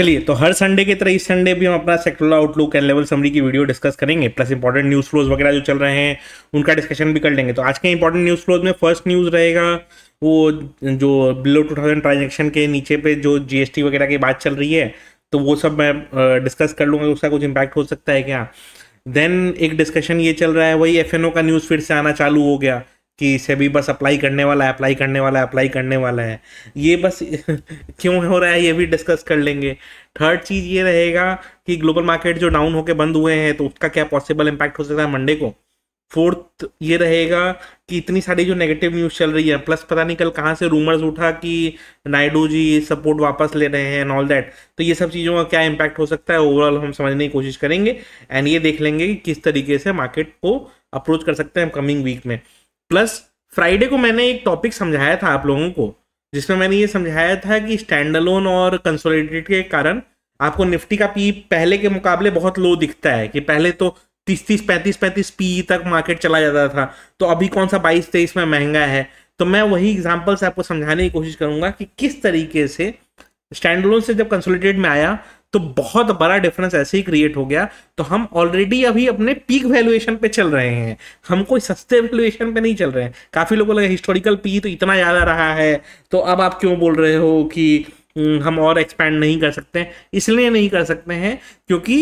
चलिए तो हर संडे की तरह इस संडे भी हम अपना sectoral outlook and level summary की वीडियो डिस्कस करेंगे प्लस इंपॉर्टेंट न्यूज फ्लोज वगैरह जो चल रहे हैं उनका डिस्कशन भी कर लेंगे तो आज के इंपॉर्टेंट न्यूज फ्लोज में फर्स्ट न्यूज रहेगा वो जो बिलो टू थाउजेंड ट्रांजेक्शन के नीचे पे जो जीएसटी वगैरह की बात चल रही है तो वो सब मैं डिस्कस कर लूँगा उसका कुछ इम्पैक्ट हो सकता है क्या देन एक डिस्कशन ये चल रहा है वही एफ का न्यूज़ फिर से आना चालू हो गया कि इसे भी बस अप्लाई करने वाला है अप्लाई करने वाला है अप्लाई करने वाला है ये बस क्यों हो रहा है ये भी डिस्कस कर लेंगे थर्ड चीज़ ये रहेगा कि ग्लोबल मार्केट जो डाउन होकर बंद हुए हैं तो उसका क्या पॉसिबल इम्पैक्ट हो सकता है मंडे को फोर्थ ये रहेगा कि इतनी सारी जो नेगेटिव न्यूज़ चल रही है प्लस पता नहीं कल कहाँ से रूमर्स उठा कि नायडू जी सपोर्ट वापस ले रहे हैं एंड ऑल दैट तो ये सब चीज़ों का क्या इम्पैक्ट हो सकता है ओवरऑल हम समझने की कोशिश करेंगे एंड ये देख लेंगे कि किस तरीके से मार्केट को अप्रोच कर सकते हैं कमिंग वीक में प्लस फ्राइडे को मैंने एक टॉपिक समझाया था आप लोगों को जिसमें मैंने ये समझाया था कि स्टैंडलोन और कंसोलिडेटेड के कारण आपको निफ्टी का पी पहले के मुकाबले बहुत लो दिखता है कि पहले तो तीस तीस पैंतीस पैंतीस पी तक मार्केट चला जाता था तो अभी कौन सा बाईस तेईस में महंगा है तो मैं वही एग्जाम्पल से आपको समझाने की कोशिश करूंगा कि किस तरीके से स्टैंडलोन से जब कंसोलिडेट में आया तो बहुत बड़ा डिफरेंस ऐसे ही क्रिएट हो गया तो हम ऑलरेडी अभी अपने पीक वैल्यूएशन पे चल रहे हैं हम कोई सस्ते वैल्यूएशन पे नहीं चल रहे हैं काफ़ी लोगों लगे हिस्टोरिकल पी तो इतना याद आ रहा है तो अब आप क्यों बोल रहे हो कि हम्म, हम और एक्सपैंड नहीं कर सकते इसलिए नहीं कर सकते हैं क्योंकि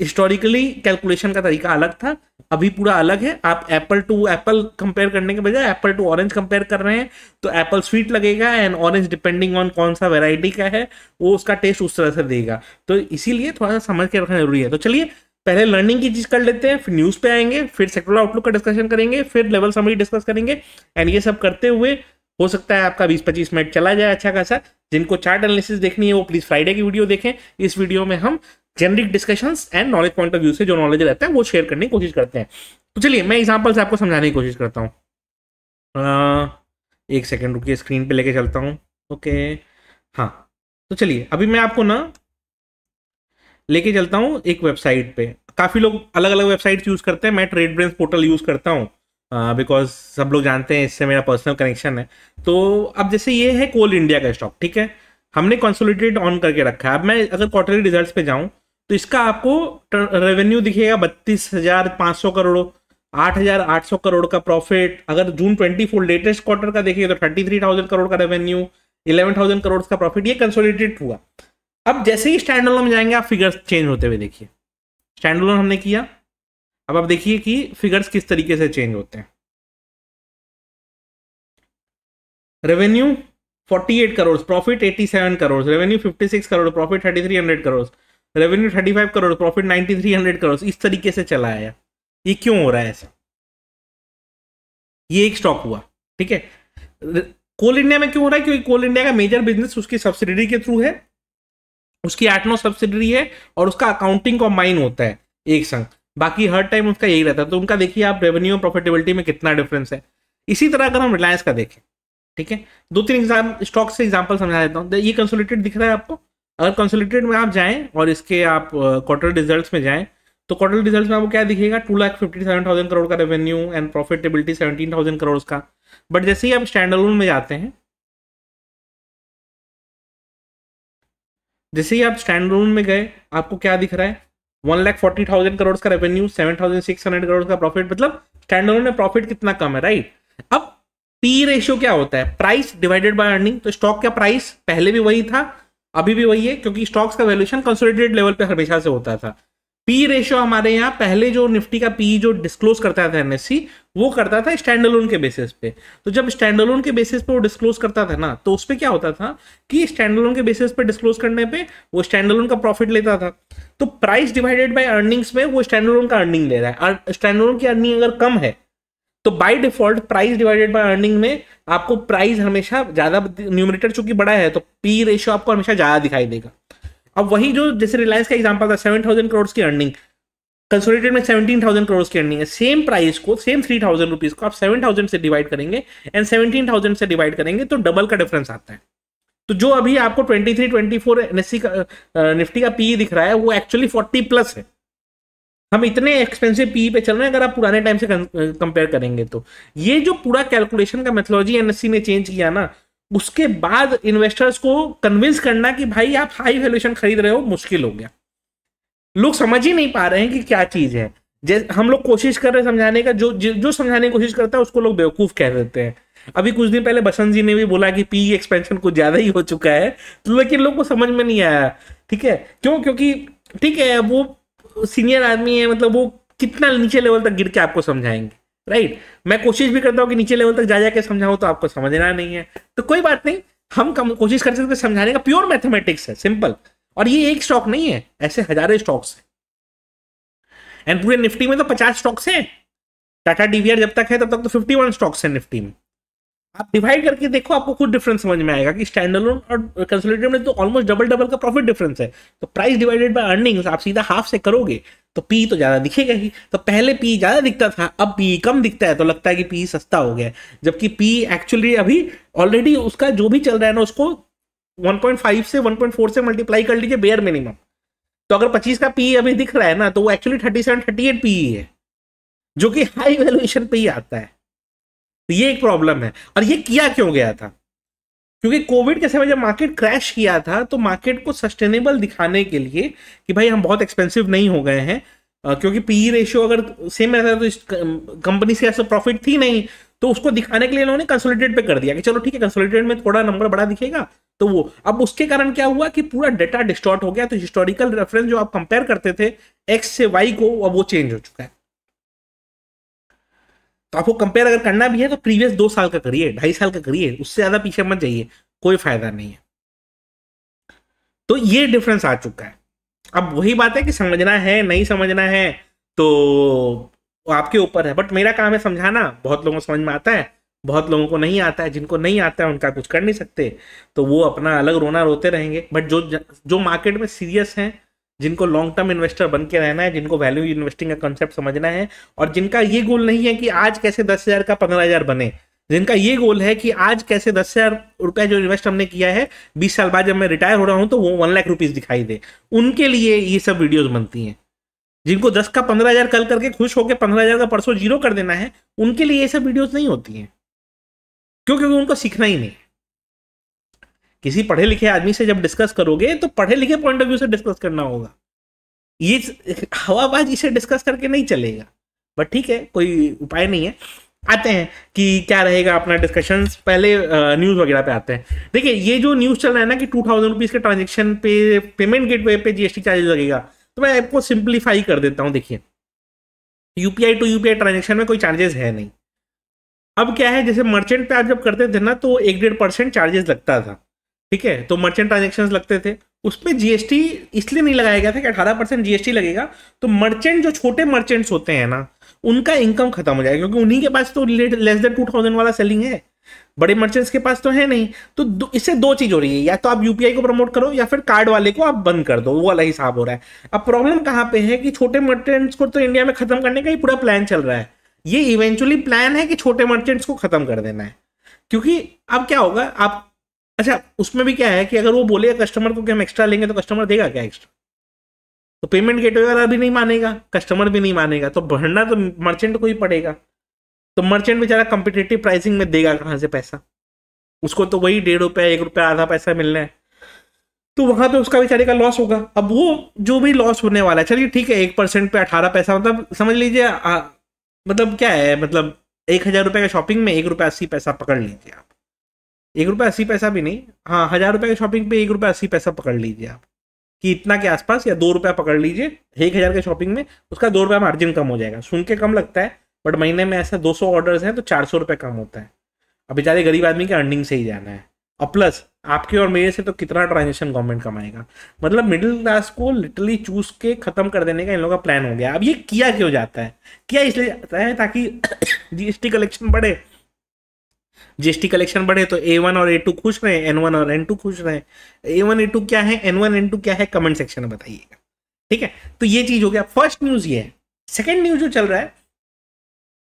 हिस्टोरिकली कैलकुलेशन का तरीका अलग था अभी पूरा अलग है आप एप्पल टू एप्पल कंपेयर करने के बजाय एप्पल टू ऑरेंज कंपेयर कर रहे हैं तो एप्पल स्वीट लगेगा एंड ऑरेंज डिपेंडिंग ऑन कौन सा वेराइटी का है वो उसका टेस्ट उस तरह से देगा तो इसीलिए थोड़ा सा समझ के रखना जरूरी है तो चलिए पहले लर्निंग की चीज कर लेते हैं फिर न्यूज पे आएंगे फिर सेक्टर आउटलुक का डिस्कशन करेंगे फिर लेवल समरी डिस्कस करेंगे एंड ये सब करते हुए हो सकता है आपका 20-25 मिनट चला जाए अच्छा खासा जिनको चार्ट एनालिसिस देखनी है वो प्लीज फ्राइडे की वीडियो देखें इस वीडियो में हम generic discussions and knowledge point of view से जो नॉलेज रहता है वो शेयर करने की कोशिश करते हैं तो चलिए मैं एग्जाम्पल से आपको समझाने की कोशिश करता हूँ एक सेकेंड रुकिए स्क्रीन पे लेके चलता हूँ ओके हाँ तो चलिए अभी मैं आपको ना लेके चलता हूँ एक वेबसाइट पे काफ़ी लोग अलग अलग वेबसाइट्स यूज़ करते हैं मैं ट्रेड ब्रेंस पोर्टल यूज़ करता हूँ बिकॉज सब लोग जानते हैं इससे मेरा पर्सनल कनेक्शन है तो अब जैसे ये है कोल इंडिया का स्टॉक ठीक है हमने कंसोलिडेट ऑन करके रखा है अब मैं अगर क्वार्टरली रिजल्ट्स पे जाऊँ तो इसका आपको रेवेन्यू दिखेगा बत्तीस हजार पाँच सौ करोड़ आठ हजार आठ सौ करोड़ का प्रॉफिट अगर June twenty four latest quarter का देखिए तो थर्टी थ्री थाउजेंड करोड़ का रेवेन्यू इलेवन थाउजेंड करोड़ का प्रॉफिट ये कंसोलिडेट हुआ अब जैसे ही स्टैंड में जाएंगे आप फिगर्स चेंज होते हुए देखिए स्टैंड हमने किया अब आप देखिए कि फिगर्स किस तरीके से चेंज होते हैं revenue 48 crore profit 87 crore revenue 56 crore profit 3300 crore revenue thirty five crore profit ninety three hundred crore इस तरीके से चला आया ये क्यों हो रहा है ऐसा ये एक स्टॉक हुआ ठीक है कोल इंडिया में क्यों हो रहा है क्योंकि कोल इंडिया का मेजर बिजनेस उसकी सब्सिडरी के थ्रू है उसकी आठ नौ सब्सिडरी है और उसका अकाउंटिंग कॉम्बाइन होता है एक संग बाकी हर टाइम उसका यही रहता है तो उनका देखिए आप रेवेन्यू और प्रॉफिटेबिलिटी में कितना डिफरेंस है इसी तरह अगर हम रिलायंस का देखें ठीक है दो तीन एग्जाम स्टॉक से एग्जाम्पल समझा देता हूँ ये कंसोलिडेटेड दिख रहा है आपको अगर कंसोलिडेटेड में आप जाएं और इसके आप क्वार्टर रिजल्ट्स में जाएं तो क्वार्टर रिजल्ट में आपको क्या दिखेगा two lakh fifty seven thousand crore का revenue and profitability seventeen thousand crore का बट जैसे ही आप स्टैंड अलोन में जाते हैं जैसे ही आप स्टैंड अलोन में गए आपको क्या दिख रहा है one lakh forty thousand crore का revenue seven thousand six hundred crore का प्रॉफिट मतलब स्टैंड अलोन में प्रॉफिट कितना कम है राइट अब पी रेशियो क्या होता है प्राइस डिवाइडेड बाय अर्निंग तो स्टॉक का प्राइस पहले भी वही था अभी भी वही है क्योंकि स्टॉक्स का वैल्यूएशन कंसोलिडेटेड लेवल पे हमेशा से होता था पी रेशियो हमारे यहाँ पहले जो निफ्टी का पी जो डिस्क्लोज करता था एन e, वो करता था स्टैंडलोन के बेसिस पे तो जब स्टैंडलोन के बेसिस पे वो डिस्क्लोज करता था ना तो उस पर क्या होता था कि स्टैंडलोन के बेसिस पे डिस्क्लोज करने पे वो स्टैंडलोन का प्रॉफिट लेता था तो प्राइस डिवाइडेड बाय अर्निंग्स में वो स्टैंडलोन का अर्निंग ले रहा है स्टैंडलोन की अर्निंग अगर कम है तो by default price divided by earning में आपको प्राइस हमेशा ज्यादा न्यूमिनेटर चूंकि बड़ा है तो पी रेशियो आपको हमेशा ज्यादा दिखाई देगा अब वही जो जैसे रिलायंस का एग्जाम्पल था सेवन थाउजेंड करोड़ की अर्निंग कंसोलिडेटेड में सेवनटीन थाउजेंड करोड़ की अर्निंग है सेम प्राइस को सेम थ्री थाउजेंड रुपीज को आप सेवन थाउजेंड से डिवाइड करेंगे एंड सेवनटीन थाउजेंड से डिवाइड करेंगे तो डबल का डिफरेंस आता है तो जो अभी आपको twenty three twenty four NSC का निफ्टी का पी दिख रहा है वो एक्चुअली फोर्टी प्लस है हम इतने एक्सपेंसिव पी e पे चल रहे हैं अगर आप पुराने टाइम से कंपेयर करेंगे तो ये जो पूरा कैलकुलेशन का मेथोलॉजी एनएससी ने चेंज किया ना उसके बाद इन्वेस्टर्स को कन्विंस करना कि भाई आप हाई वैल्यूएशन खरीद रहे हो मुश्किल हो गया लोग समझ ही नहीं पा रहे हैं कि क्या चीज है जैसे हम लोग कोशिश कर रहे हैं समझाने का जो जो समझाने की कोशिश करता है उसको लोग बेवकूफ कह देते हैं अभी कुछ दिन पहले बसंत जी ने भी बोला कि पी एक्सपेंशन e कुछ ज्यादा ही हो चुका है तो लेकिन लोग को समझ में नहीं आया ठीक है क्यों क्योंकि ठीक है वो सीनियर आदमी है मतलब वो कितना नीचे लेवल तक गिर के आपको समझाएंगे राइट मैं कोशिश भी करता हूँ कि नीचे लेवल तक जा जाके समझाऊँ तो आपको समझना नहीं है तो कोई बात नहीं हम कम कोशिश कर सकते समझाने का प्योर मैथमेटिक्स है सिंपल और ये एक स्टॉक नहीं है ऐसे हजारों स्टॉक्स हैं एंड पूरे निफ्टी में तो पचास स्टॉक्स हैं टाटा डीवीआर जब तक है तब तक तो फिफ्टी वन स्टॉक्स है निफ्टी में आप डिवाइड करके देखो आपको खुद डिफरेंस समझ में आएगा कि स्टैंडलोन और कंसोलिडेटेड में तो ऑलमोस्ट डबल डबल का प्रॉफिट डिफरेंस है तो प्राइस डिवाइडेड बाय अर्निंग्स आप सीधा हाफ से करोगे तो पी तो ज़्यादा दिखेगा ही तो पहले पी ज़्यादा दिखता था अब पी कम दिखता है तो लगता है कि पी सस्ता हो गया जबकि पी एक्चुअली अभी ऑलरेडी उसका जो भी चल रहा है ना उसको 1.5 से 1.4 से मल्टीप्लाई कर लीजिए बेयर मिनिमम तो अगर 25 का पी अभी दिख रहा है ना तो वो एक्चुअली 37 38 पी है जो कि हाई वैल्यूएशन पे ही आता है तो ये एक प्रॉब्लम है और ये किया क्यों गया था क्योंकि कोविड के समय जब मार्केट क्रैश किया था तो मार्केट को सस्टेनेबल दिखाने के लिए कि भाई हम बहुत एक्सपेंसिव नहीं हो गए हैं क्योंकि पीई रेशियो e अगर सेम रहता तो इस कंपनी से ऐसा प्रॉफिट थी नहीं तो उसको दिखाने के लिए इन्होंने कंसोलिडेट पे कर दिया कि चलो ठीक है कंसोलिडेट में थोड़ा नंबर बड़ा दिखेगा तो वो अब उसके कारण क्या हुआ कि पूरा डेटा डिस्टॉर्ट हो गया तो हिस्टोरिकल रेफरेंस जो आप कंपेयर करते थे एक्स से वाई को अब वो चेंज हो चुका है तो आपको कंपेयर अगर करना भी है तो प्रीवियस दो साल का करिए ढाई साल का करिए उससे ज़्यादा पीछे मत जाइए कोई फायदा नहीं है तो ये डिफरेंस आ चुका है अब वही बात है कि समझना है नहीं समझना है तो आपके ऊपर है बट मेरा काम है समझाना बहुत लोगों को समझ में आता है बहुत लोगों को नहीं आता है जिनको नहीं आता है उनका कुछ कर नहीं सकते तो वो अपना अलग रोना रोते रहेंगे बट जो जो मार्केट में सीरियस हैं जिनको लॉन्ग टर्म इन्वेस्टर बन के रहना है जिनको वैल्यू इन्वेस्टिंग का कंसेप्ट समझना है और जिनका ये गोल नहीं है कि आज कैसे दस हज़ार का पंद्रह हज़ार बने जिनका ये गोल है कि आज कैसे दस हज़ार रुपये जो इन्वेस्ट हमने किया है बीस साल बाद जब मैं रिटायर हो रहा हूँ तो वो वन लाख रुपीज़ दिखाई दे उनके लिए ये सब वीडियोज़ बनती हैं जिनको दस का पंद्रह हज़ार कल करके खुश होकर पंद्रह हज़ार का परसों जीरो कर देना है उनके लिए ये सब वीडियोज़ नहीं होती हैं क्योंकि उनको सीखना ही नहीं किसी पढ़े लिखे आदमी से जब डिस्कस करोगे तो पढ़े लिखे पॉइंट ऑफ व्यू से डिस्कस करना होगा ये हवाबाज इसे डिस्कस करके नहीं चलेगा बट ठीक है कोई उपाय नहीं है आते हैं कि क्या रहेगा अपना डिस्कशन पहले न्यूज वगैरह पे आते हैं देखिए ये जो न्यूज चल रहा है ना कि टू थाउजेंड रुपीज के ट्रांजेक्शन पे पेमेंट गेट वे पे जीएसटी चार्जेस लगेगा तो मैं आपको सिंप्लीफाई कर देता हूँ देखिए यूपीआई टू यूपीआई ट्रांजेक्शन में कोई चार्जेस है नहीं अब क्या है जैसे मर्चेंट पे आप जब करते थे ना तो एक डेढ़ परसेंट चार्जेस लगता था ठीक है तो मर्चेंट ट्रांजेक्शन लगते थे उसमें जीएसटी इसलिए नहीं लगाया गया था कि अठारह परसेंट जीएसटी लगेगा तो मर्चेंट जो छोटे मर्चेंट्स होते हैं ना उनका इनकम खत्म हो जाएगा क्योंकि उन्हीं के पास तो लेस देन टू थाउजेंड वाला सेलिंग है बड़े मर्चेंट्स के पास तो है नहीं तो इससे दो चीज हो रही है या तो आप यूपीआई को प्रमोट करो या फिर कार्ड वाले को आप बंद कर दो वो वाला हिसाब हो रहा है अब प्रॉब्लम कहाँ पे है कि छोटे मर्चेंट्स को तो इंडिया में खत्म करने का ही पूरा प्लान चल रहा है ये इवेंचुअली प्लान है कि छोटे मर्चेंट्स को खत्म कर देना है क्योंकि अब क्या होगा आप अच्छा उसमें भी क्या है कि अगर वो बोले कस्टमर को कि हम एक्स्ट्रा लेंगे तो कस्टमर देगा क्या एक्स्ट्रा तो पेमेंट गेटवे वाला भी नहीं मानेगा कस्टमर भी नहीं मानेगा तो भरना तो मर्चेंट को ही पड़ेगा तो मर्चेंट बेचारा कंपिटेटिव प्राइसिंग में देगा कहाँ से पैसा उसको तो वही डेढ़ रुपया एक रुपया आधा पैसा मिलना है तो वहां पे उसका बेचारे का लॉस होगा अब वो जो भी लॉस होने वाला है चलिए ठीक है एक परसेंट पे अठारह पैसा मतलब समझ लीजिए मतलब क्या है मतलब एक हजार रुपये का शॉपिंग में एक रुपया अस्सी पैसा पकड़ लीजिए आप एक रुपये अस्सी पैसा भी नहीं हाँ हजार रुपये की शॉपिंग पे एक रुपये अस्सी पैसा पकड़ लीजिए आप कि इतना के आसपास या दो रुपया पकड़ लीजिए एक हज़ार के शॉपिंग में उसका दो रुपया मार्जिन कम हो जाएगा सुन के कम लगता है बट महीने में ऐसा दो सौ ऑर्डर हैं तो चार सौ रुपये कम होता है अब बेचारे गरीब आदमी के अर्निंग से ही जाना है और प्लस आपके और मेरे से तो कितना ट्रांजेक्शन गवर्नमेंट कमाएगा मतलब मिडिल क्लास को लिटरली चूज के ख़त्म कर देने का इन लोगों का प्लान हो गया अब ये किया क्यों जाता है किया इसलिए जाता है ताकि जीएसटी कलेक्शन बढ़े जीएसटी कलेक्शन बढ़े तो ए वन और ए टू खुश रहे एन वन और एन टू खुश रहे ए वन ए टू क्या है एन वन एन टू क्या है कमेंट सेक्शन में बताइएगा ठीक है तो ये चीज हो गया फर्स्ट न्यूज ये है सेकेंड न्यूज जो चल रहा है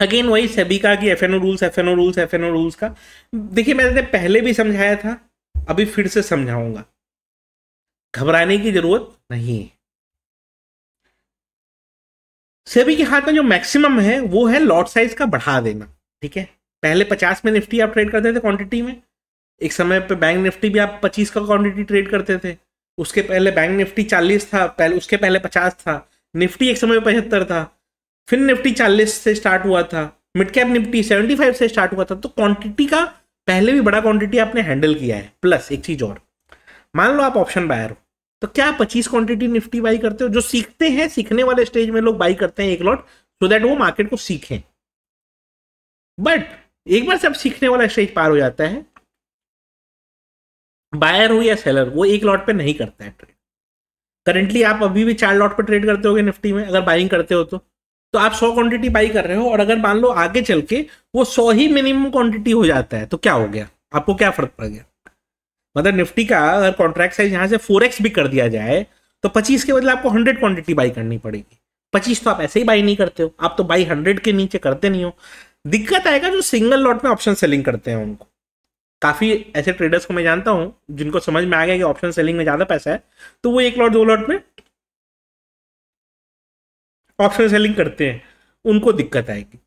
अगेन वही सभी का कि F rules F and O rules F and O rules का देखिए मैंने तो पहले भी समझाया था अभी फिर से समझाऊंगा घबराने की जरूरत नहीं है सेबी के हाथ में जो मैक्सिमम है वो है लॉट साइज का बढ़ा देना ठीक है पहले पचास में निफ्टी आप ट्रेड करते थे क्वांटिटी में एक समय पे बैंक निफ्टी भी आप पच्चीस का क्वांटिटी ट्रेड करते थे उसके पहले बैंक निफ्टी चालीस था पहले उसके पहले पचास था निफ्टी एक समय पचहत्तर था फिर निफ्टी चालीस से स्टार्ट हुआ था mid cap Nifty seventy five से स्टार्ट हुआ था तो क्वांटिटी का पहले भी बड़ा क्वांटिटी आपने हैंडल किया है प्लस एक चीज़ और मान लो आप ऑप्शन बायर हो तो क्या पच्चीस क्वांटिटी निफ्टी बाई करते हो जो सीखते हैं सीखने वाले स्टेज में लोग बाई करते हैं एक लॉट सो दैट वो मार्केट को सीखें बट एक बार सब सीखने वाला स्टेज पार हो जाता है बायर हो या सेलर वो एक लॉट पे नहीं करता है ट्रेड करेंटली आप अभी भी चार लॉट पे ट्रेड करते हो निफ्टी में अगर बाइंग करते हो तो तो आप सौ क्वांटिटी बाई कर रहे हो और अगर मान लो आगे चल के वो सौ ही मिनिमम क्वांटिटी हो जाता है तो क्या हो गया आपको क्या फर्क पड़ गया मतलब निफ्टी का अगर कॉन्ट्रैक्ट साइज यहाँ से फोर एक्स भी कर दिया जाए तो पच्चीस के बदले आपको हंड्रेड क्वांटिटी बाई करनी पड़ेगी पच्चीस तो आप ऐसे ही बाई नहीं करते हो आप तो बाई हंड्रेड के नीचे करते नहीं हो दिक्कत आएगा जो सिंगल लॉट में ऑप्शन सेलिंग करते हैं उनको काफ़ी ऐसे ट्रेडर्स को मैं जानता हूं जिनको समझ में आ गया कि ऑप्शन सेलिंग में ज़्यादा पैसा है तो वो एक लॉट दो लॉट में ऑप्शन सेलिंग करते हैं उनको दिक्कत आएगी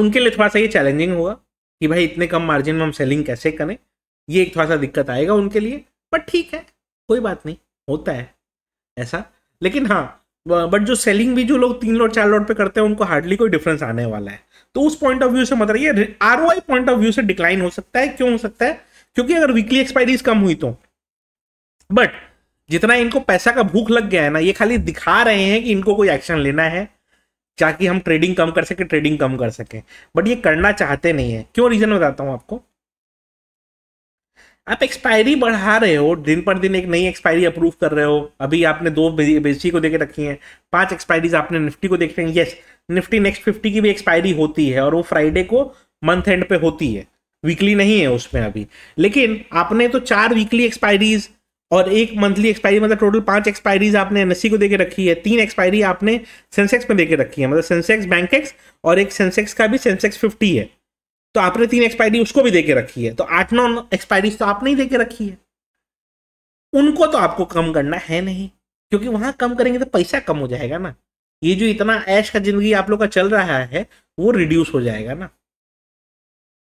उनके लिए थोड़ा सा ये चैलेंजिंग होगा कि भाई इतने कम मार्जिन में हम सेलिंग कैसे करें ये एक थोड़ा सा दिक्कत आएगा उनके लिए बट ठीक है कोई बात नहीं होता है ऐसा लेकिन हाँ बट uh, जो सेलिंग भी जो लोग तीन लॉट चार लॉट पे करते हैं उनको हार्डली कोई डिफरेंस आने वाला है तो उस पॉइंट ऑफ व्यू से मतलब ये आर पॉइंट ऑफ व्यू से डिक्लाइन हो सकता है क्यों हो सकता है क्योंकि अगर वीकली एक्सपायरीज कम हुई तो बट जितना इनको पैसा का भूख लग गया है ना ये खाली दिखा रहे हैं कि इनको कोई एक्शन लेना है ताकि हम ट्रेडिंग कम कर सके ट्रेडिंग कम कर सके बट ये करना चाहते नहीं है क्यों रीजन बताता हूं आपको आप एक्सपायरी बढ़ा रहे हो दिन पर दिन एक नई एक्सपायरी अप्रूव कर रहे हो अभी आपने दो बेची को देखे रखी है पांच एक्सपायरीज आपने निफ्टी को देख रहे हैं यस निफ्टी नेक्स्ट फिफ्टी की भी एक्सपायरी होती है और वो फ्राइडे को मंथ एंड पे होती है वीकली नहीं है उसमें अभी लेकिन आपने तो चार वीकली एक्सपायरीज और एक मंथली एक्सपायरी मतलब टोटल पांच एक्सपायरीज आपने एन e को देके रखी है तीन एक्सपायरी आपने सेंसेक्स में देके रखी है मतलब सेंसेक्स बैंकेक्स और एक सेंसेक्स का भी सेंसेक्स फिफ्टी है तो आपने तीन एक्सपायरी उसको भी दे के रखी है तो आठ नौ एक्सपायरी तो आपने ही दे के रखी है उनको तो आपको कम करना है नहीं क्योंकि वहां कम करेंगे तो पैसा कम हो जाएगा ना ये जो इतना ऐश का जिंदगी आप लोग का चल रहा है वो रिड्यूस हो जाएगा ना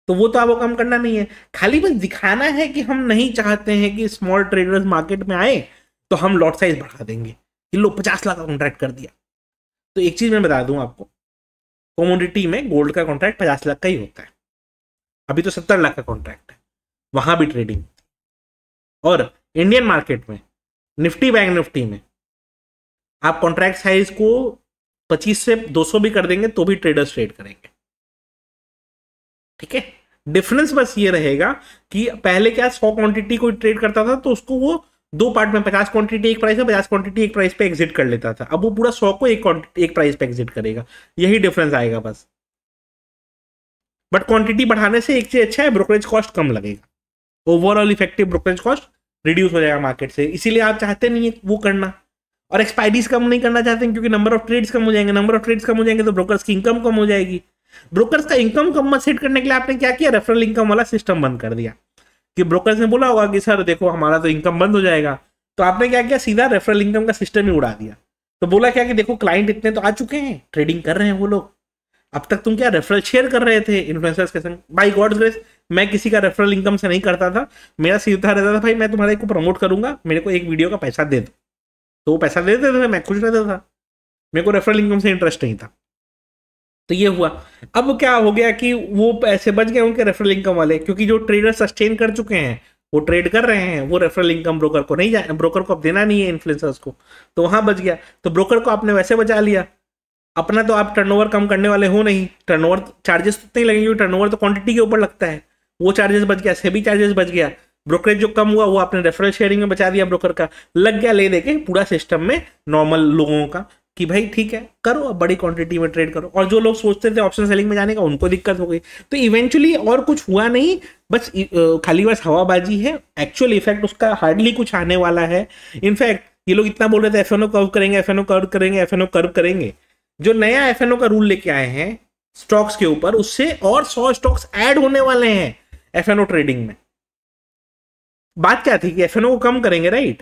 तो वो तो आपको कम करना नहीं है खाली बस दिखाना है कि हम नहीं चाहते हैं कि स्मॉल ट्रेडर्स मार्केट में आए तो हम लॉट साइज बढ़ा देंगे कि लो पचास लाख का कॉन्ट्रैक्ट कर दिया तो एक चीज मैं बता दूं आपको कॉमोडिटी में गोल्ड का कॉन्ट्रैक्ट पचास लाख का ही होता है अभी तो सत्तर लाख का कॉन्ट्रैक्ट है वहां भी ट्रेडिंग और इंडियन मार्केट में निफ्टी बैंक निफ्टी में आप कॉन्ट्रैक्ट साइज को 25 से 200 भी कर देंगे तो भी ट्रेडर्स ट्रेड करेंगे ठीक है डिफरेंस बस ये रहेगा कि पहले क्या सौ क्वांटिटी कोई ट्रेड करता था तो उसको वो दो पार्ट में पचास क्वांटिटी एक प्राइस पे पचास क्वांटिटी एक प्राइस पे एग्जिट कर लेता था अब वो पूरा सौ को एक एक प्राइस पे एग्जिट करेगा यही डिफरेंस आएगा बस बट क्वांटिटी बढ़ाने से एक चीज अच्छा है ब्रोकरेज कॉस्ट कम लगेगा overall effective brokerage cost reduce हो जाएगा मार्केट से इसीलिए आप चाहते नहीं है वो करना और एक्सपायरीज कम नहीं करना चाहते क्योंकि नंबर ऑफ ट्रेड्स कम हो जाएंगे नंबर ऑफ ट्रेड्स कम हो जाएंगे तो ब्रोकर्स की इनकम कम हो जाएगी ब्रोकर्स का इनकम कम सेट करने के लिए आपने क्या किया रेफरल इनकम वाला सिस्टम बंद कर दिया कि ब्रोकर्स ने बोला होगा कि सर देखो हमारा तो इनकम बंद हो जाएगा तो आपने क्या किया सीधा रेफरल इनकम का सिस्टम ही उड़ा दिया तो बोला क्या कि देखो क्लाइंट इतने तो आ चुके हैं ट्रेडिंग कर रहे हैं वो लोग अब तक तुम क्या रेफरल शेयर कर रहे थे इन्फ्लुएंसर्स के संग बाई गॉड्स ग्रेस मैं किसी का रेफरल इनकम से नहीं करता था मेरा सीधा रहता था भाई मैं तुम्हारे को प्रमोट करूंगा मेरे को एक वीडियो का पैसा दे दो तो वो पैसा दे देते थे मैं खुश रहता था मेरे को रेफरल इनकम से इंटरेस्ट नहीं था तो ये हुआ अब क्या हो गया कि वो पैसे बच गए उनके रेफरल इनकम वाले क्योंकि जो ट्रेडर सस्टेन कर चुके हैं वो ट्रेड कर रहे हैं वो रेफरल इनकम ब्रोकर को नहीं जाए ब्रोकर को अब देना नहीं है इन्फ्लुएंसर्स को तो वहां बच गया तो ब्रोकर को आपने वैसे बचा लिया अपना तो आप टर्नओवर कम करने वाले हो नहीं टर्नओवर चार्जेस तो नहीं लगेंगे टर्नओवर तो क्वांटिटी के ऊपर लगता है वो चार्जेस बच गया सेबी चार्जेस बच गया ब्रोकरेज जो कम हुआ वो आपने रेफरल शेयरिंग में बचा दिया ब्रोकर का लग गया ले दे के पूरा सिस्टम में नॉर्मल लोगों का कि भाई ठीक है करो अब बड़ी क्वांटिटी में ट्रेड करो और जो लोग सोचते थे ऑप्शन सेलिंग में जाने का उनको दिक्कत हो गई तो इवेंचुअली और कुछ हुआ नहीं बस खाली बस हवाबाजी है एक्चुअल इफेक्ट उसका हार्डली कुछ आने वाला है इनफैक्ट ये लोग इतना बोल रहे थे एफ एन ओ कर्व करेंगे एफ एन ओ कर्व करेंगे एफ एन ओ कर्व करेंगे जो नया एफ का रूल लेके आए हैं स्टॉक्स के ऊपर उससे और सौ स्टॉक्स ऐड होने वाले हैं एफ ट्रेडिंग में बात क्या थी कि एफ को कम करेंगे राइट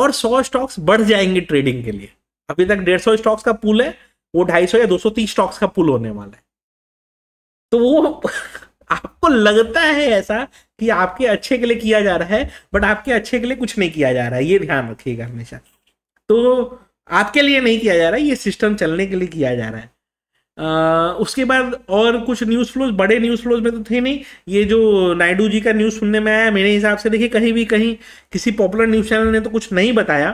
और सौ स्टॉक्स बढ़ जाएंगे ट्रेडिंग के लिए अभी तक डेढ़ सौ स्टॉक्स का पुल है वो ढाई सौ या दो सौ तीस स्टॉक्स का पुल होने वाला है तो वो आपको लगता है ऐसा कि आपके अच्छे के लिए किया जा रहा है बट आपके अच्छे के लिए कुछ नहीं किया जा रहा है ये ध्यान रखिएगा हमेशा तो आपके लिए नहीं किया जा रहा है ये सिस्टम चलने के लिए किया जा रहा है आ, उसके बाद और कुछ न्यूज़ फ्लोज बड़े न्यूज़ फ्लोज में तो थे नहीं ये जो नायडू जी का न्यूज़ सुनने में आया मेरे हिसाब से देखिए कहीं भी कहीं किसी पॉपुलर न्यूज़ चैनल ने तो कुछ नहीं बताया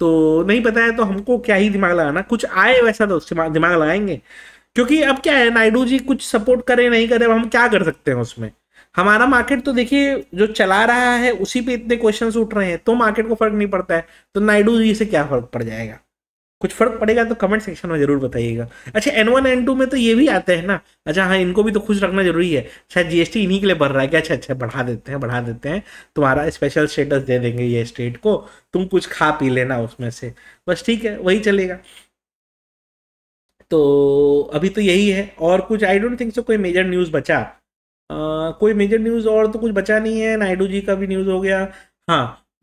तो नहीं बताया तो हमको क्या ही दिमाग लगाना कुछ आए वैसा तो उसके दिमाग लगाएंगे क्योंकि अब क्या है नायडू जी कुछ सपोर्ट करे नहीं करे अब हम क्या कर सकते हैं उसमें हमारा मार्केट तो देखिए जो चला रहा है उसी पे इतने क्वेश्चंस उठ रहे हैं तो मार्केट को फर्क नहीं पड़ता है तो नायडू जी से क्या फर्क पड़ जाएगा कुछ फर्क पड़ेगा तो कमेंट सेक्शन में जरूर बताइएगा अच्छा एन वन एन टू में तो ये भी आते हैं ना अच्छा हाँ इनको भी तो खुश रखना जरूरी है शायद जीएसटी इन्हीं के लिए बढ़ रहा है क्या अच्छा अच्छा बढ़ा देते हैं बढ़ा देते हैं तुम्हारा स्पेशल स्टेटस दे देंगे ये स्टेट को तुम कुछ खा पी लेना उसमें से बस ठीक है वही चलेगा तो अभी तो यही है और कुछ आई डोंट थिंक सो कोई मेजर न्यूज़ बचा Uh, कोई मेजर न्यूज़ और तो कुछ बचा नहीं है नायडू जी का भी न्यूज़ हो गया हाँ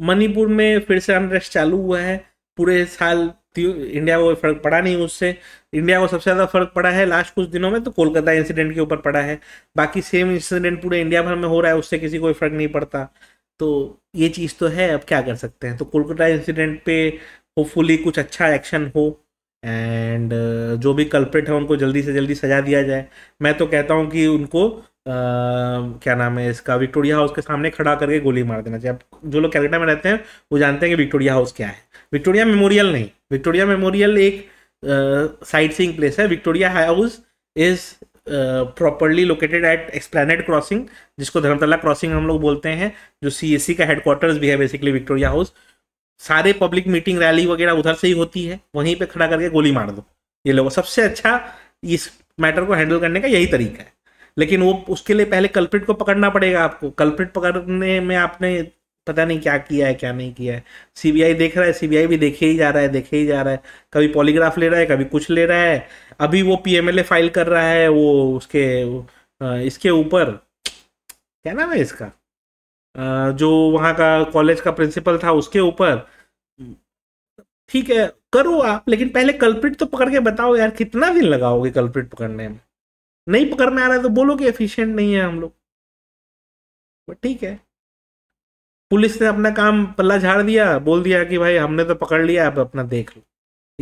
मणिपुर में फिर से अनरेस्ट चालू हुआ है पूरे साल इंडिया को फर्क पड़ा नहीं उससे इंडिया को सबसे ज़्यादा फर्क पड़ा है लास्ट कुछ दिनों में तो कोलकाता इंसिडेंट के ऊपर पड़ा है बाकी सेम इंसिडेंट पूरे इंडिया भर में हो रहा है उससे किसी को फर्क नहीं पड़ता तो ये चीज़ तो है अब क्या कर सकते हैं तो कोलकाता इंसिडेंट पे होपफुली कुछ अच्छा एक्शन हो एंड uh, जो भी कल्प्रेट है उनको जल्दी से जल्दी सजा दिया जाए मैं तो कहता हूँ कि उनको uh, क्या नाम है इसका विक्टोरिया हाउस के सामने खड़ा करके गोली मार देना चाहिए अब जो लोग कैलकाटा में रहते हैं वो जानते हैं कि विक्टोरिया हाउस क्या है विक्टोरिया मेमोरियल नहीं विक्टोरिया मेमोरियल एक साइट सीइंग प्लेस है Victoria House is properly located at Esplanade crossing जिसको धर्मतला क्रॉसिंग हम लोग बोलते हैं जो सी एस सी का हेडक्वार्टर्स भी है बेसिकली विक्टोरिया हाउस सारे पब्लिक मीटिंग रैली वगैरह उधर से ही होती है वहीं पे खड़ा करके गोली मार दो ये लोग सबसे अच्छा इस मैटर को हैंडल करने का यही तरीका है लेकिन वो उसके लिए पहले कल्प्रिट को पकड़ना पड़ेगा आपको कल्प्रिट पकड़ने में आपने पता नहीं क्या किया है क्या नहीं किया है सीबीआई देख रहा है सीबीआई भी देखे ही जा रहा है देखे ही जा रहा है कभी पॉलीग्राफ ले रहा है कभी कुछ ले रहा है अभी वो पीएमएलए फाइल कर रहा है वो उसके इसके ऊपर क्या नाम है इसका जो वहाँ का कॉलेज का प्रिंसिपल था उसके ऊपर ठीक है करो आप लेकिन पहले कल्प्रिट तो पकड़ के बताओ यार कितना दिन लगाओगे कल्प्रिट पकड़ने में नहीं पकड़ में आ रहा है तो बोलो कि एफिशिएंट नहीं है हम लोग बट ठीक है पुलिस ने अपना काम पल्ला झाड़ दिया बोल दिया कि भाई हमने तो पकड़ लिया अब अपना देख लो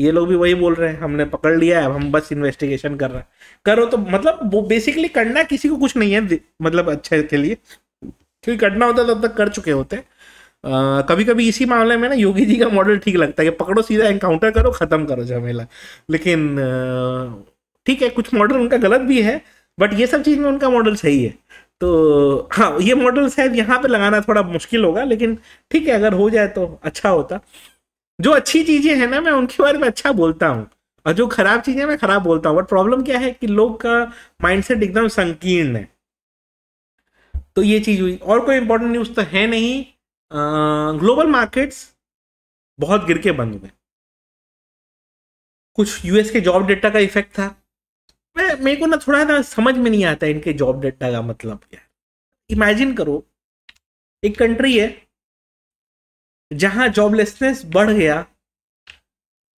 ये लोग भी वही बोल रहे हैं हमने पकड़ लिया है हम बस इन्वेस्टिगेशन कर रहे हैं करो तो मतलब वो बेसिकली करना किसी को कुछ नहीं है मतलब अच्छे के लिए क्योंकि करना होता तब तो तक कर चुके होते हैं कभी कभी इसी मामले में ना योगी जी का मॉडल ठीक लगता है कि पकड़ो सीधा एनकाउंटर करो ख़त्म करो झमेला लेकिन ठीक है कुछ मॉडल उनका गलत भी है बट ये सब चीज़ में उनका मॉडल सही है तो हाँ ये मॉडल शायद यहाँ पे लगाना थोड़ा मुश्किल होगा लेकिन ठीक है अगर हो जाए तो अच्छा होता जो अच्छी चीज़ें हैं ना मैं उनके बारे में अच्छा बोलता हूँ और जो खराब चीज़ें मैं खराब बोलता हूँ बट प्रॉब्लम क्या है कि लोग का माइंडसेट एकदम संकीर्ण है तो ये चीज़ हुई और कोई इंपॉर्टेंट न्यूज़ तो है नहीं ग्लोबल मार्केट्स बहुत गिर के बंद हुए कुछ यूएस के जॉब डेटा का इफेक्ट था मैं मेरे को ना थोड़ा ना समझ में नहीं आता इनके जॉब डेटा का मतलब क्या है इमेजिन करो एक कंट्री है जहां जॉबलेसनेस बढ़ गया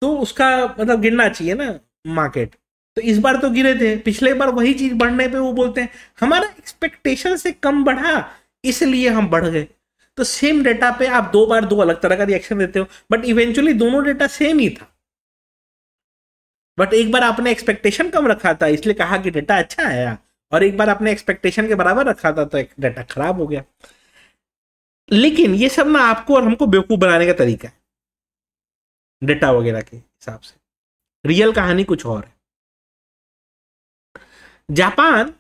तो उसका मतलब गिरना चाहिए ना मार्केट तो इस बार तो गिरे थे पिछले बार वही चीज बढ़ने पे वो बोलते हैं हमारा एक्सपेक्टेशन से कम बढ़ा इसलिए हम बढ़ गए तो सेम डेटा पे आप दो बार दो अलग तरह का रिएक्शन देते हो बट इवेंचुअली दोनों डेटा सेम ही था बट एक बार आपने एक्सपेक्टेशन कम रखा था इसलिए कहा कि डाटा अच्छा आया और एक बार आपने एक्सपेक्टेशन के बराबर रखा था तो डाटा खराब हो गया लेकिन ये सब ना आपको और हमको बेवकूफ़ बनाने का तरीका है डेटा वगैरह के हिसाब से रियल कहानी कुछ और है जापान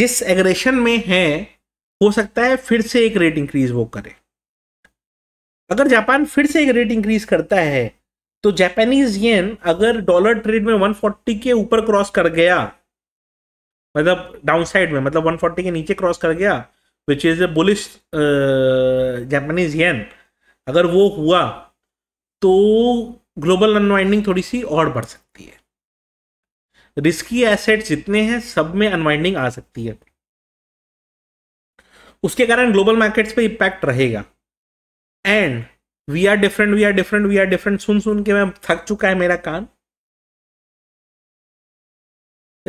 जिस एग्रेशन में है हो सकता है फिर से एक रेट इंक्रीज वो करे अगर जापान फिर से एक रेट इंक्रीज करता है तो जापानीज येन अगर डॉलर ट्रेड में 140 के ऊपर क्रॉस कर गया मतलब डाउन साइड में मतलब 140 के नीचे क्रॉस कर गया which is a bullish Japanese yen अगर वो हुआ तो ग्लोबल अनवाइंडिंग थोड़ी सी और बढ़ सकती है रिस्की एसेट्स जितने हैं सब में अनवाइंडिंग आ सकती है उसके कारण ग्लोबल मार्केट्स पे इम्पैक्ट रहेगा and we are different we are different we are different सुन सुन के मैं थक चुका है मेरा कान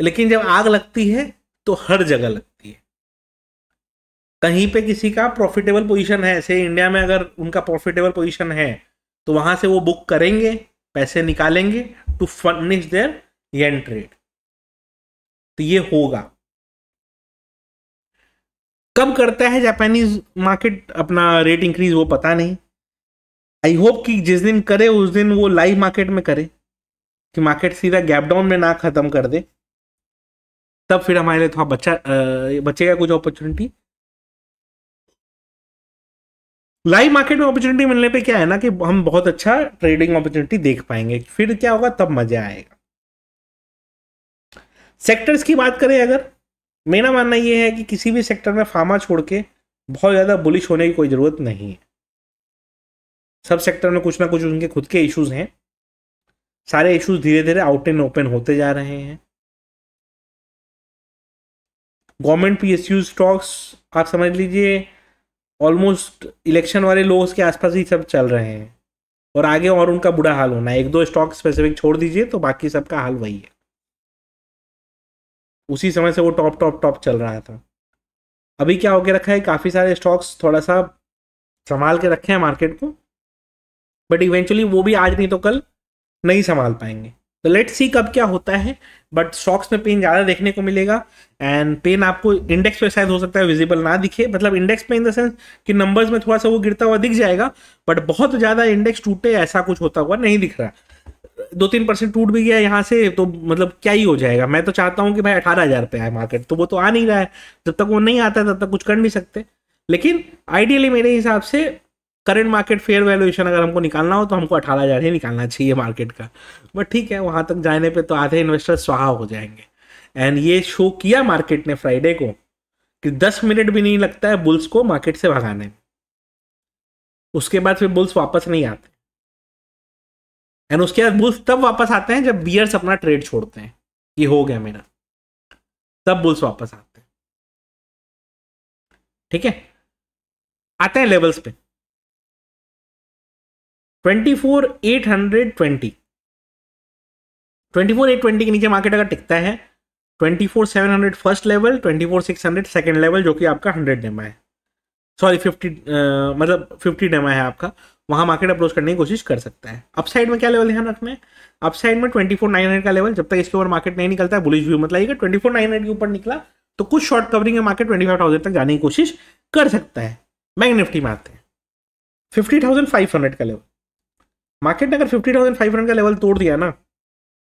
लेकिन जब आग लगती है तो हर जगह लगती है कहीं पे किसी का प्रॉफिटेबल पोजीशन है ऐसे इंडिया में अगर उनका प्रॉफिटेबल पोजीशन है तो वहां से वो बुक करेंगे पैसे निकालेंगे to furnish their yen trade तो ये होगा कब करता है जापानीज मार्केट अपना रेट इंक्रीज वो पता नहीं आई होप कि जिस दिन करे उस दिन वो लाइव मार्केट में करे कि मार्केट सीधा गैप डाउन में ना ख़त्म कर दे तब फिर हमारे लिए थोड़ा बच्चा बचेगा कुछ अपॉर्चुनिटी लाइव मार्केट में अपॉर्चुनिटी मिलने पे क्या है ना कि हम बहुत अच्छा ट्रेडिंग अपॉर्चुनिटी देख पाएंगे फिर क्या होगा तब मजा आएगा सेक्टर्स की बात करें अगर मेरा मानना यह है कि किसी भी सेक्टर में फार्मा छोड़ के बहुत ज़्यादा बुलिश होने की कोई ज़रूरत नहीं है सब सेक्टर में कुछ ना कुछ उनके खुद के इश्यूज हैं सारे इश्यूज धीरे धीरे आउट एंड ओपन होते जा रहे हैं गवर्नमेंट पी स्टॉक्स आप समझ लीजिए ऑलमोस्ट इलेक्शन वाले लोग के आसपास ही सब चल रहे हैं और आगे और उनका बुरा हाल होना है एक दो स्टॉक स्पेसिफिक छोड़ दीजिए तो बाकी सबका हाल वही है उसी समय से वो टॉप टॉप टॉप चल रहा था अभी क्या होके रखा है काफ़ी सारे स्टॉक्स थोड़ा सा संभाल के रखे हैं मार्केट को बट इवेंचुअली वो भी आज नहीं तो कल नहीं संभाल पाएंगे तो लेट सी कब क्या होता है बट स्टॉक्स में पेन ज़्यादा देखने को मिलेगा एंड पेन आपको इंडेक्स पे शायद हो सकता है विजिबल ना दिखे मतलब इंडेक्स पे इन द सेंस कि नंबर्स में थोड़ा सा वो गिरता हुआ दिख जाएगा बट बहुत ज़्यादा इंडेक्स टूटे ऐसा कुछ होता हुआ नहीं दिख रहा दो तीन परसेंट टूट भी गया यहाँ से तो मतलब क्या ही हो जाएगा मैं तो चाहता हूँ कि भाई अठारह हज़ार पे आए मार्केट तो वो तो आ नहीं रहा है जब तक वो नहीं आता तब तक कुछ कर नहीं सकते लेकिन आइडियली मेरे हिसाब से करेंट मार्केट फेयर वैल्यूएशन अगर हमको निकालना हो तो हमको अठारह हज़ार ही निकालना चाहिए मार्केट का बट ठीक है वहाँ तक जाने पे तो आधे इन्वेस्टर स्वाहा हो जाएंगे एंड ये शो किया मार्केट ने फ्राइडे को कि दस मिनट भी नहीं लगता है बुल्स को मार्केट से भगाने में उसके बाद फिर बुल्स वापस नहीं आते एंड उसके बाद बुल्स तब वापस आते हैं जब बियर्स अपना ट्रेड छोड़ते हैं कि हो गया मेरा तब बुल्स वापस आते हैं ठीक है आते हैं लेवल्स पे twenty four eight hundred twenty twenty four eight twenty के नीचे मार्केट अगर टिकता है twenty four seven hundred first level twenty four six hundred second level जो कि आपका हंड्रेड डेमा है सॉरी फिफ्टी मतलब फिफ्टी डेमा है आपका वहां मार्केट अप्रोच करने की कोशिश कर सकता है अपसाइड में क्या लेवल ध्यान रखना है अपसाइड में ट्वेंटी फोर नाइन हंड्रेड का लेवल जब तक इसके ऊपर मार्केट नहीं निकलता है बुलिश व्यू मतलब ये ट्वेंटी फोर नाइन हंड्रेड के ऊपर निकला तो कुछ शॉर्ट कवरिंग है मार्केट ट्वेंटी फाइव थाउजेंड तक जाने की कोशिश कर सकता है बैंक निफ्टी में आते हैं फिफ्टी थाउजेंड फाइव हंड्रेड का लेवल मार्केट ने अगर फिफ्टी थाउजेंड फाइव हंड्रेड का लेवल तोड़ दिया ना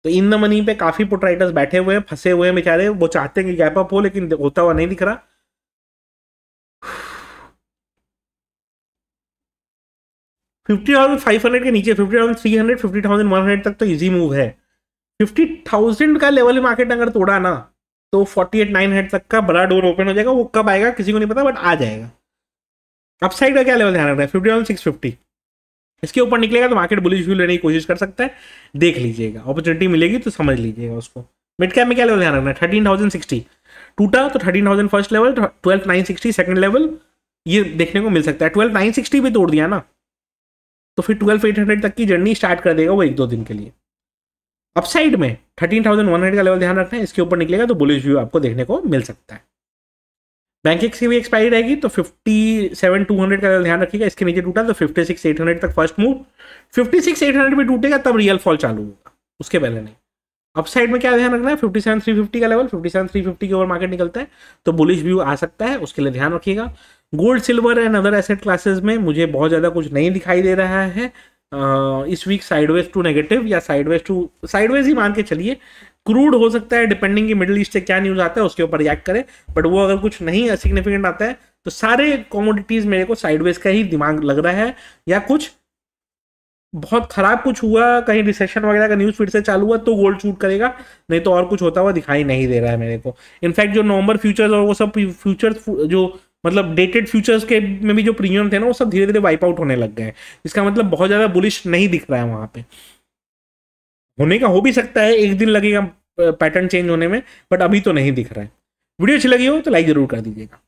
तो इन द मनी पे काफ़ी पुट राइटर्स बैठे हुए हैं फंसे हुए हैं बेचारे वो चाहते हैं कि गैप अप हो लेकिन होता हुआ नहीं दिख रहा फिफ्टी थाउजेंड फाइव हंड्रेड के नीचे fifty thousand three hundred fifty thousand one hundred तक तो इजी मूव है फिफ्टी थाउजेंड का लेवल मार्केट अगर तोड़ा ना तो फोर्टी एट नाइन हंड्रेड तक का बड़ा डोर ओपन हो जाएगा वो कब आएगा किसी को नहीं पता बट आ जाएगा अपसाइड का क्या लेवल ध्यान रखना है फिफ्टी थाउजेंड सिक्स फिफ्टी इसके ऊपर निकलेगा तो मार्केट बुलिश व्यू लेने की कोशिश कर सकता है देख लीजिएगा अपॉर्चुनिटी मिलेगी तो समझ लीजिएगा उसको मिड कैप में क्या लेवल ध्यान रखना है थर्टीन थाउजेंड सिक्सटी टूटा तो thirteen thousand first level twelve nine sixty second level ये देखने को मिल सकता है ट्वेल्व नाइन सिक्सटी भी तोड़ दिया ना तो फिर ट्वेल्व एट हंड्रेड तक की जर्नी स्टार्ट कर देगा वो एक दो दिन के लिए अपसाइड में थर्टीन थाउजेंड वन हंड्रेड का लेवल ध्यान रखना है इसके ऊपर निकलेगा तो बुलिश व्यू आपको देखने को मिल सकता है बैंक की भी एक्सपायरी रहेगी तो फिफ्टी सेवन टू हंड्रेड का ध्यान रखिएगा इसके नीचे टूटा तो फिफ्टी सिक्स एट हंड्रेड तक first move fifty six eight hundred में टूटेगा तब रियल फॉल चालू होगा उसके पहले नहीं अप साइड में क्या ध्यान रखना है फिफ्टी सेवन थ्री फिफ्टी का level fifty seven three fifty के ओवर मार्केट निकलता है तो बुलिश व्यू आ सकता है उसके लिए ध्यान रखिएगा gold silver and other asset classes में मुझे बहुत ज़्यादा कुछ नहीं दिखाई दे रहा है इस वीक साइडवेज टू नेगेटिव या साइडवेज टू साइडवेज ही मान के चलिए क्रूड हो सकता है डिपेंडिंग की मिडिल ईस्ट से क्या न्यूज़ आता है उसके ऊपर रिएक्ट करें बट वो अगर कुछ नहीं सिग्निफिकेंट आता है तो सारे कॉमोडिटीज़ मेरे को साइडवेज का ही दिमाग लग रहा है या कुछ बहुत ख़राब कुछ हुआ कहीं रिसेशन वगैरह का न्यूज़ फिर से चालू हुआ तो गोल्ड शूट करेगा नहीं तो और कुछ होता हुआ दिखाई नहीं दे रहा है मेरे को इनफैक्ट जो नवंबर फ्यूचर्स और वो सब फ्यूचर्स जो मतलब डेटेड फ्यूचर्स के में भी जो प्रीमियम थे ना वो सब धीरे धीरे वाइप आउट होने लग गए हैं इसका मतलब बहुत ज़्यादा बुलिश नहीं दिख रहा है वहाँ पे होने का हो भी सकता है एक दिन लगेगा पैटर्न चेंज होने में बट अभी तो नहीं दिख रहा है वीडियो अच्छी लगी हो तो लाइक जरूर कर दीजिएगा